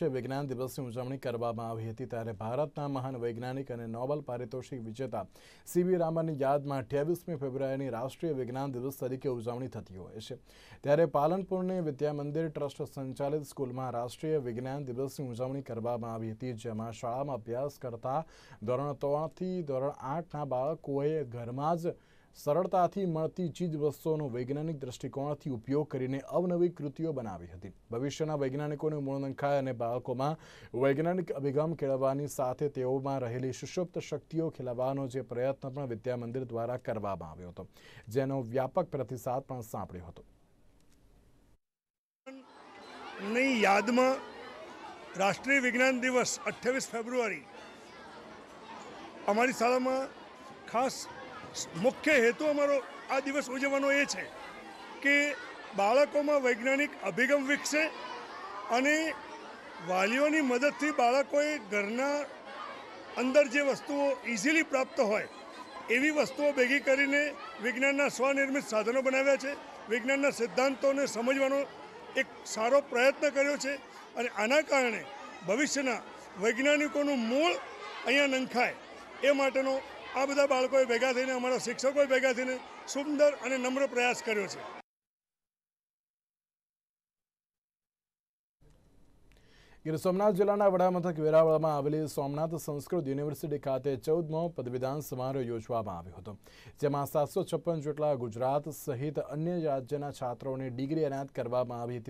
રાષ્ટ્રીય વિજ્ઞાન દિવસની ઉજવણી કરવામાં આવી હતી ત્યારે ભારતના મહાન વૈજ્ઞાનિક અને નોબલ પારિતોષિક વિજેતા સીવી રામનની યાદમાં અઠ્યાવીસમી ફેબ્રુઆરીની રાષ્ટ્રીય વિજ્ઞાન દિવસ તરીકે ઉજવણી થતી હોય છે ત્યારે પાલનપુરની વિદ્યામંદિર ટ્રસ્ટ સંચાલિત સ્કૂલમાં રાષ્ટ્રીય વિજ્ઞાન દિવસની ઉજવણી કરવામાં આવી હતી જેમાં શાળામાં અભ્યાસ કરતા ધોરણ ત્રણથી ધોરણ આઠના બાળકોએ ઘરમાં જ સરળતાથી મળતી ચીજવસ્તુઓનો વૈજ્ઞાનિક દ્રષ્ટિકોણથી ઉપયોગ કરીને અવનવી કૃતિઓ બનાવી હતી ભવિષ્યના વૈજ્ઞાનિકોને મૂળનંખાય અને બાળકોમાં વૈજ્ઞાનિક અભિગમ કેળવવાની સાથે તેઓમાં રહેલી સુષુપ્ત શક્તિઓ ખેલાવવાનો જે પ્રયત્ન પણ વિદ્યામંદિર દ્વારા કરવામાં આવ્યો હતો જેનો વ્યાપક પ્રતિસાદ પણ સાંપડ્યો હતો ની યાદમાં રાષ્ટ્રીય વિજ્ઞાન દિવસ અઠ્યાવીસ ફેબ્રુઆરી અમારી શાળામાં ખાસ મુખ્ય હેતુ અમારો આ દિવસ ઉજવવાનો એ છે કે બાળકોમાં વૈજ્ઞાનિક અભિગમ વિકસે અને વાલીઓની મદદથી બાળકોએ ઘરના અંદર જે વસ્તુઓ ઇઝીલી પ્રાપ્ત હોય એવી વસ્તુઓ ભેગી કરીને વિજ્ઞાનના સ્વનિર્મિત સાધનો બનાવ્યા છે વિજ્ઞાનના સિદ્ધાંતોને સમજવાનો એક સારો પ્રયત્ન કર્યો છે અને આના કારણે ભવિષ્યના વૈજ્ઞાનિકોનું મૂળ અહીંયા નંખાય એ માટેનો આ બધા બાળકોએ ભેગા થઈને અમારા શિક્ષકોએ ભેગા થઈને સુંદર અને નમ્ર પ્રયાસ કર્યો છે ગીર સોમનાથ જિલ્લાના વડામથક વેરાવળમાં આવેલી સોમનાથ સંસ્કૃત યુનિવર્સિટી ખાતે ચૌદમો પદવીદાન સમારોહ યોજવામાં આવ્યો હતો જેમાં સાતસો છપ્પન જેટલા ગુજરાત સહિત અન્ય રાજ્યના છાત્રોને ડિગ્રી એનાયત કરવામાં આવી હતી